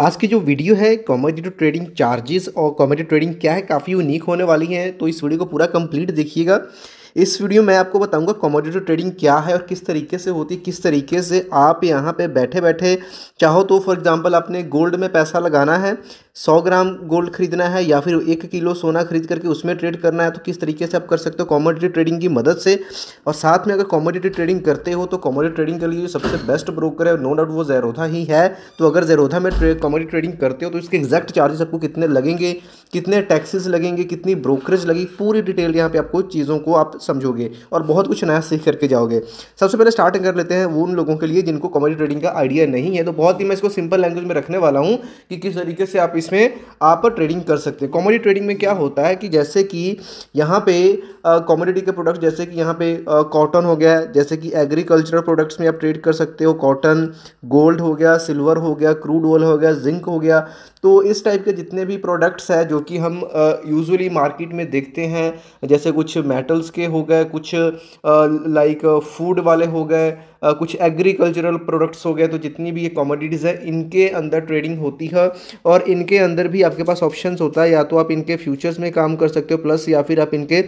आज की जो वीडियो है कॉमोडिटी ट्रेडिंग चार्जेस और कॉमोडिटी ट्रेडिंग क्या है काफ़ी यूनिक होने वाली है तो इस वीडियो को पूरा कंप्लीट देखिएगा इस वीडियो में आपको बताऊंगा कमोडिटी ट्रेडिंग क्या है और किस तरीके से होती है किस तरीके से आप यहाँ पे बैठे बैठे चाहो तो फॉर एग्जांपल आपने गोल्ड में पैसा लगाना है सौ ग्राम गोल्ड खरीदना है या फिर एक किलो सोना खरीद करके उसमें ट्रेड करना है तो किस तरीके से आप कर सकते हो कॉमोडिटी ट्रेडिंग की मदद से और साथ में अगर कॉमोडिटी ट्रेडिंग करते हो तो कॉमोडिटी ट्रेडिंग के लिए सबसे बेस्ट ब्रोकर है नो डाउट वो जैरोधा ही है तो अगर जैरोधा में कॉमोडिटी ट्रेडिंग करते हो तो इसके एग्जैक्ट चार्जेस आपको कितने लगेंगे कितने टैक्सेस लगेंगे कितनी ब्रोकरेज लगेगी पूरी डिटेल यहाँ पे आपको चीज़ों को आप समझोगे और बहुत कुछ नया सीख करके जाओगे सबसे पहले स्टार्टिंग कर लेते हैं वो उन लोगों के लिए जिनको कॉमेडी ट्रेडिंग का आइडिया नहीं है तो बहुत ही मैं इसको सिंपल लैंग्वेज में रखने वाला हूँ कि किस तरीके से आप इसमें आप ट्रेडिंग कर सकते हैं कॉमेडी ट्रेडिंग में क्या होता है कि जैसे कि यहाँ पे कॉमोडिटी के प्रोडक्ट जैसे कि यहाँ पे कॉटन हो गया जैसे कि एग्रीकल्चरल प्रोडक्ट्स में आप ट्रेड कर सकते हो कॉटन गोल्ड हो गया सिल्वर हो गया क्रूड ऑयल हो गया जिंक हो गया तो इस टाइप के जितने भी प्रोडक्ट्स हैं जो कि हम यूजुअली मार्केट में देखते हैं जैसे कुछ मेटल्स के हो गए कुछ लाइक फूड वाले हो गए कुछ एग्रीकल्चरल प्रोडक्ट्स हो गए तो जितनी भी ये कॉमोडिटीज़ है इनके अंदर ट्रेडिंग होती है और इनके अंदर भी आपके पास ऑप्शन होता है या तो आप इनके फ्यूचर्स में काम कर सकते हो प्लस या फिर आप इनके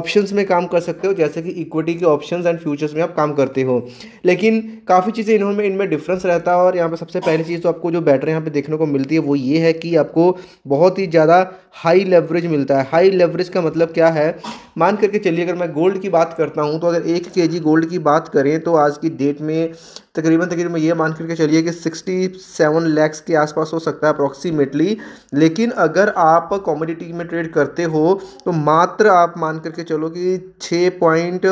ऑप्शन में काम कर सकते हो जैसे कि इक्विटी के ऑप्शन एंड फ्यूचर्स में आप काम करते हो लेकिन काफ़ी चीज़ें इन्होंने इनमें डिफरेंस रहता है और यहाँ पर सबसे पहली चीज़ तो आपको जो बैटर यहाँ पर देखने को मिलती है वो ये है कि आपको बहुत ही ज़्यादा हाई लेवरेज मिलता है हाई लेवरेज का मतलब क्या है मान करके चलिए अगर मैं गोल्ड की बात करता हूँ तो अगर एक के गोल्ड की बात करें तो आज की डेट में तकरीबन तकरीबन ये मान करके चलिए कि सिक्सटी सेवन लैक्स के आसपास हो सकता है अप्रॉक्सीमेटली लेकिन अगर आप कॉमोडिटी में ट्रेड करते हो तो मात्र आप मान करके चलो कि छः point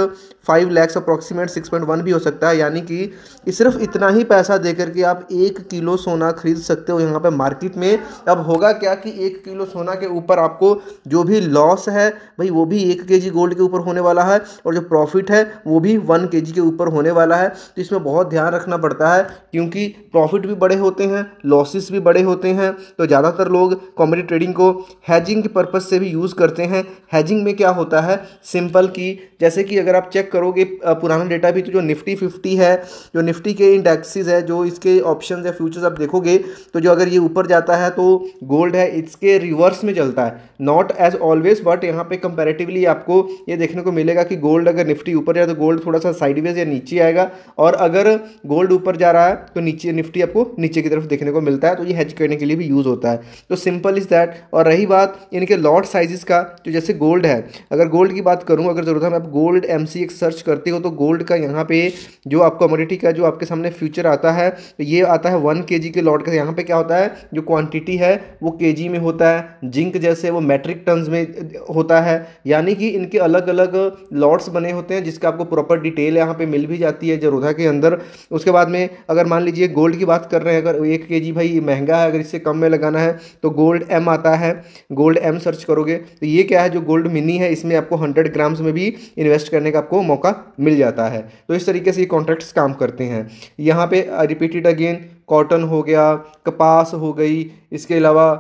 five lakhs approximate six point one भी हो सकता है यानी कि सिर्फ इतना ही पैसा दे करके आप एक किलो सोना खरीद सकते हो यहाँ पर मार्केट में अब होगा क्या कि एक किलो सोना के ऊपर आपको जो भी लॉस है भाई वो भी एक के गोल्ड के ऊपर होने वाला है और जो प्रॉफिट है वो भी वन के के ऊपर होने वाला है तो इसमें बहुत ध्यान ध्यान रखना पड़ता है क्योंकि प्रॉफिट भी बड़े होते हैं लॉसेस भी बड़े होते हैं तो ज़्यादातर लोग कॉमेडी ट्रेडिंग को हैजिंग के पर्पज़ से भी यूज़ करते हैं हैजिंग में क्या होता है सिंपल की जैसे कि अगर आप चेक करोगे पुराना डेटा भी तो जो निफ्टी फिफ्टी है जो निफ्टी के इंडेक्सेस है जो इसके ऑप्शन या फ्यूचर्स आप देखोगे तो जो अगर ये ऊपर जाता है तो गोल्ड है इसके रिवर्स में चलता है नॉट एज ऑलवेज बट यहाँ पे कंपेरेटिवली आपको ये देखने को मिलेगा कि गोल्ड अगर निफ्टी ऊपर जाए तो गोल्ड थोड़ा सा साइडवेज या नीचे आएगा और अगर गोल्ड ऊपर जा रहा है तो नीचे निफ्टी आपको नीचे की तरफ देखने को मिलता है तो ये हेज करने के लिए भी यूज़ होता है तो सिंपल इज़ दैट और रही बात इनके लॉट साइजेस का तो जैसे गोल्ड है अगर गोल्ड की बात करूँ अगर ज़रूरत है आप गोल्ड एम सर्च करते हो तो गोल्ड का यहाँ पे जो आपको कॉमोडिटी का जो आपके सामने फ्यूचर आता है तो ये आता है वन के के लॉट का यहाँ पर क्या होता है जो क्वान्टिटी है वो के में होता है जिंक जैसे वो मेट्रिक टन में होता है यानी कि इनके अलग अलग लॉट्स बने होते हैं जिसका आपको प्रॉपर डिटेल यहाँ पे मिल भी जाती है जरोधा के अंदर उसके बाद में अगर मान लीजिए गोल्ड की बात कर रहे हैं अगर एक के जी भाई महंगा है अगर इससे कम में लगाना है तो गोल्ड एम आता है गोल्ड एम सर्च करोगे तो ये क्या है जो गोल्ड मिनी है इसमें आपको हंड्रेड ग्राम्स में भी इन्वेस्ट करने का आपको मौका मिल जाता है तो इस तरीके से ये कॉन्ट्रैक्ट्स काम करते हैं यहाँ पे रिपीटेड अगेन कॉटन हो गया कपास हो गई इसके अलावा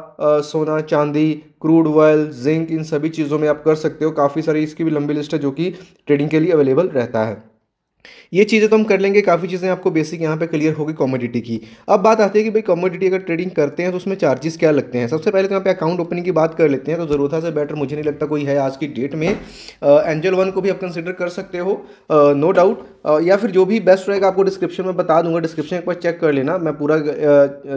सोना चांदी क्रूड ऑयल जिंक इन सभी चीज़ों में आप कर सकते हो काफ़ी सारी इसकी भी लंबी लिस्ट है जो कि ट्रेडिंग के लिए अवेलेबल रहता है ये चीज़ें तो हम कर लेंगे काफ़ी चीज़ें आपको बेसिक यहाँ पे क्लियर होगी कॉमोडिटी की अब बात आती है कि भाई कॉमोडिटी अगर ट्रेडिंग करते हैं तो उसमें चार्जेस क्या लगते हैं सबसे पहले तो यहाँ पे अकाउंट ओपनिंग की बात कर लेते हैं तो ज़रूरत से बेटर मुझे नहीं लगता कोई है आज की डेट में एंजल वन को भी आप कंसिडर कर सकते हो नो डाउट या फिर जो भी बेस्ट रहेगा आपको डिस्क्रिप्शन में बता दूंगा डिस्क्रिप्शन एक बार चेक कर लेना मैं पूरा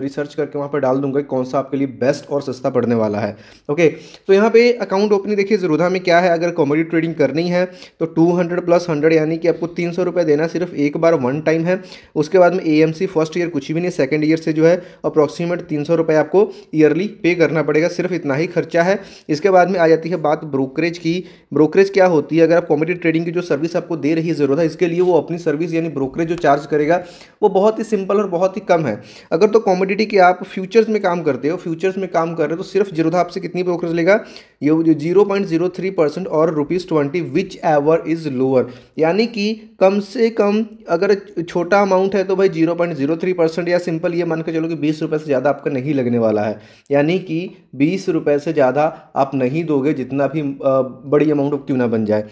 रिसर्च करके वहाँ पर डाल दूंगा कि कौन सा आपके लिए बेस्ट और सस्ता पड़ने वाला है ओके तो यहाँ पे अकाउंट ओपनिंग देखिए ज़रूरधा में क्या है अगर कॉमोडिटी ट्रेडिंग करनी है तो टू हंड्रेड प्लस हंड्रेड यानी कि आपको तीन सौ देना सिर्फ एक बार वन टाइम है उसके बाद में ए फर्स्ट ईयर कुछ भी नहीं सेकेंड ईयर से जो है अप्रॉक्सीमेट तीन सौ रुपये आपको ईयरली पे करना पड़ेगा सिर्फ इतना ही खर्चा है इसके बाद में आ जाती है बात ब्रोकरेज की ब्रोकरेज क्या होती है अगर आप कॉमोडिटी ट्रेडिंग की जो सर्विस आपको दे रही है ज़रूरत है इसके लिए वो अपनी सर्विस यानी ब्रोकरेज जो चार्ज करेगा वो बहुत ही सिंपल और बहुत ही कम है अगर तो कॉमोडिटी के आप फ्यूचर्स में काम करते हो फ्यूचर्स में काम कर रहे हो तो सिर्फ जीरोधा आपसे कितनी ब्रोकरेज लेगा ये zero point zero three percent और rupees twenty whichever is lower यानी कि कम से कम अगर छोटा अमाउंट है तो भाई zero point zero three percent या सिंपल ये मान के चलो कि बीस रुपये से ज़्यादा आपका नहीं लगने वाला है यानी कि बीस रुपये से ज़्यादा आप नहीं दोगे जितना भी बड़ी अमाउंट क्यों ना बन जाए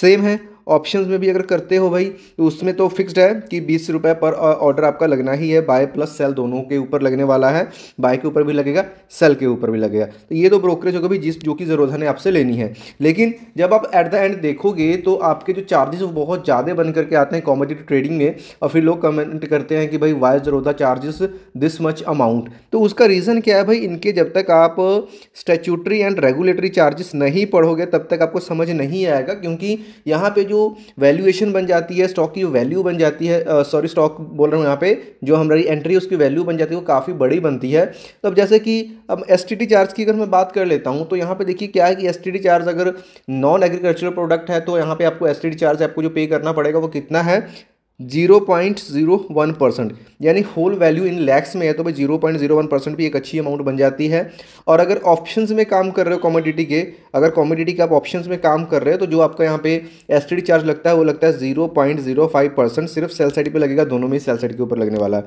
सेम है ऑप्शन में भी अगर करते हो भाई तो उसमें तो फिक्स्ड है कि बीस रुपये पर ऑर्डर आपका लगना ही है बाय प्लस सेल दोनों के ऊपर लगने वाला है बाय के ऊपर भी लगेगा सेल के ऊपर भी लगेगा तो ये तो ब्रोकरेज होगा भी जिस जो कि जरूरत है आपसे लेनी है लेकिन जब आप एट द एंड देखोगे तो आपके जो चार्जेस वो बहुत ज़्यादा बन करके आते हैं कॉमोडिटी ट्रेडिंग में और फिर लोग कमेंट करते हैं कि भाई why Zerodha charges this much amount तो उसका रीज़न क्या है भाई इनके जब तक आप स्टेचूटरी एंड रेगुलेटरी चार्जेस नहीं पढ़ोगे तब तक आपको समझ नहीं आएगा क्योंकि यहाँ पे जो वैल्यूएशन बन जाती है स्टॉक की जो वैल्यू बन जाती है सॉरी स्टॉक बोल रहा हूँ यहाँ पे जो हमारी एंट्री उसकी वैल्यू बन जाती है वो काफ़ी बड़ी बनती है तो अब जैसे कि अब एस चार्ज की अगर मैं बात कर लेता हूँ तो यहाँ पर देखिए क्या है कि एस चार्ज अगर नॉन एग्रीकल्चरल प्रोडक्ट है तो यहाँ पर आपको एस चार्ज आपको जो पे करना पड़ेगा वो कितना है zero point zero one percent यानी होल वैल्यू इन लैक्स में है तो भाई zero point zero one percent भी एक अच्छी अमाउंट बन जाती है और अगर ऑप्शंस में काम कर रहे हो कॉमोडिटी के अगर कॉमोडिटी के आप ऑप्शंस में काम कर रहे हो तो जो आपका यहाँ पे एस चार्ज लगता है वो लगता है zero point zero five percent सिर्फ सेल साइड पर लगेगा दोनों में ही सेल साइड के ऊपर लगने वाला है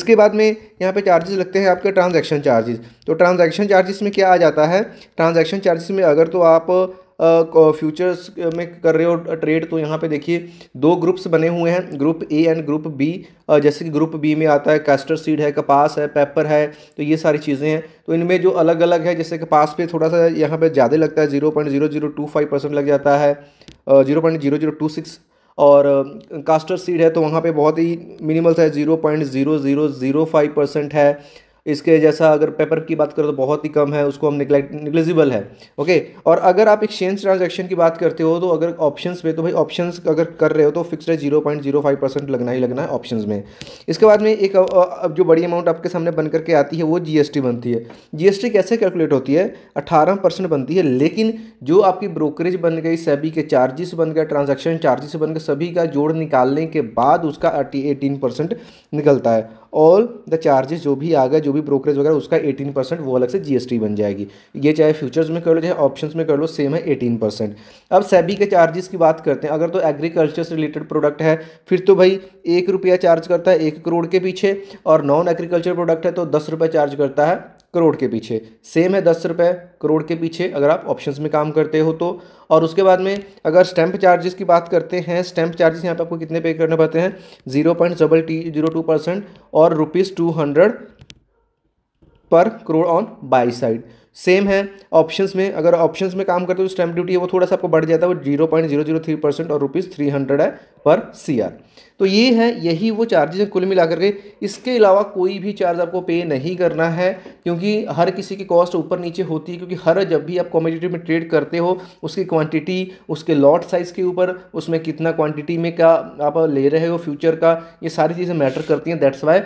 इसके बाद में यहाँ पर चार्जेस लगते हैं आपके ट्रांजेक्शन चार्जेस तो ट्रांजेक्शन चार्जेस में क्या आ जाता है ट्रांजेक्शन चार्जेस में अगर तो आप फ्यूचर्स में कर रहे हो ट्रेड तो यहाँ पे देखिए दो ग्रुप्स बने हुए हैं group A and group B जैसे कि ग्रुप बी में आता है कैस्टर सीड है कपास है पेपर है तो ये सारी चीज़ें हैं तो इनमें जो अलग अलग है जैसे कपास पे थोड़ा सा यहाँ पे ज़्यादा लगता है zero point zero zero two five percent लग जाता है zero point zero zero two six और कास्टर सीड है तो वहाँ पे बहुत ही मिनिमल है zero point zero zero zero five percent है इसके जैसा अगर पेपर की बात करें तो बहुत ही कम है उसको हम निगलेक्ट निगलिजिबल है ओके और अगर आप एक्सचेंज ट्रांजैक्शन की बात करते हो तो अगर ऑप्शंस में तो भाई ऑप्शंस अगर कर रहे हो तो फिक्स है zero point zero five percent लगना ही लगना है ऑप्शन में इसके बाद में एक अब जो बड़ी अमाउंट आपके सामने बन करके आती है वो जी बनती है जी कैसे कैलकुलेट होती है अठारह परसेंट बनती है लेकिन जो आपकी ब्रोकरेज बन गई सभी के चार्जेस बन गए ट्रांजेक्शन चार्जेस बन गए सभी का जोड़ निकालने के बाद उसका एटीन परसेंट निकलता है ऑल द चार्जेस जो भी आ गए जो भी ब्रोकरेज वगैरह उसका एटीन परसेंट वो अलग से जीएसटी बन जाएगी ये चाहे फ्यूचर्स में कर लो चाहे ऑप्शन में कर लो सेम है एटीन परसेंट अब सैबी के चार्जेस की बात करते हैं अगर तो एग्रीकल्चर से रिलेटेड प्रोडक्ट है फिर तो भाई एक रुपया चार्ज करता है एक करोड़ के पीछे और नॉन एग्रीकल्चर प्रोडक्ट है तो दस रुपये चार्ज करता है करोड़ के पीछे सेम है दस रुपये करोड़ के पीछे अगर आप ऑप्शंस में काम करते हो तो और उसके बाद में अगर स्टैंप चार्जेस की बात करते हैं स्टैंप चार्जेस यहाँ पे आपको कितने पे करने पड़ते हैं zero point double T zero two percent और रुपीज़ टू हंड्रेड पर crore on buy side same है ऑप्शंस में अगर ऑप्शंस में काम करते हो स्टैंप तो ड्यूटी है वो थोड़ा सा आपको बढ़ जाता है वो zero point zero zero three percent और रुपीज़ थ्री हंड्रेड है पर सी आर तो ये है यही वो चार्जेज कुल मिलाकर के इसके अलावा कोई भी चार्ज आपको पे नहीं करना है क्योंकि हर किसी की कॉस्ट ऊपर नीचे होती है क्योंकि हर जब भी आप कॉम्पिटेटिव में ट्रेड करते हो उसकी क्वांटिटी उसके लॉट साइज़ के ऊपर उसमें कितना क्वांटिटी में क्या आप ले रहे हो फ्यूचर का ये सारी चीज़ें मैटर करती हैं दैट्स वाई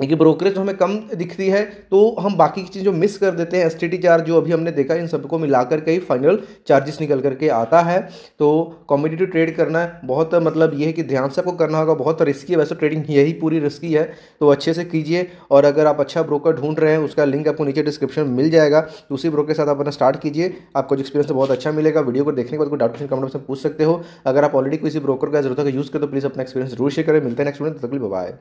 क्योंकि ब्रोकरेज तो हमें कम दिखती है तो हम बाकी की चीज़ जो मिस कर देते हैं टी चार्ज जो अभी हमने देखा इन सबको मिला करके ही फाइनल चार्जेस निकल करके आता है तो कॉम्पिटेटिव ट्रेड करना बहुत मतलब ये है कि ध्यान से आपको करना होगा बहुत रिस्की है वैसे ट्रेडिंग तो यही पूरी रिस्की है तो अच्छे से कीजिए और अगर आप अच्छा ब्रोकर ढूंढ रहे हैं उसका लिंक आपको नीचे डिस्क्रिप्शन मिल जाएगा तो उसी ब्रोकर के साथ आप अपना स्टार्ट कीजिए आपको एक्सपीरियंस बहुत अच्छा मिलेगा वीडियो को देखने के बाद कोई डाउट क्वेश्चन कमेंट में पूछ सकते हो अगर आप ऑलरेडी किसी ब्रोकर का जरूरत है यूज़ करें तो प्लीज़ अपना एक्सपीरियंस जरूर शेयर करें मिलते हैं नेक्स्ट वीडियो तकलीफ बाय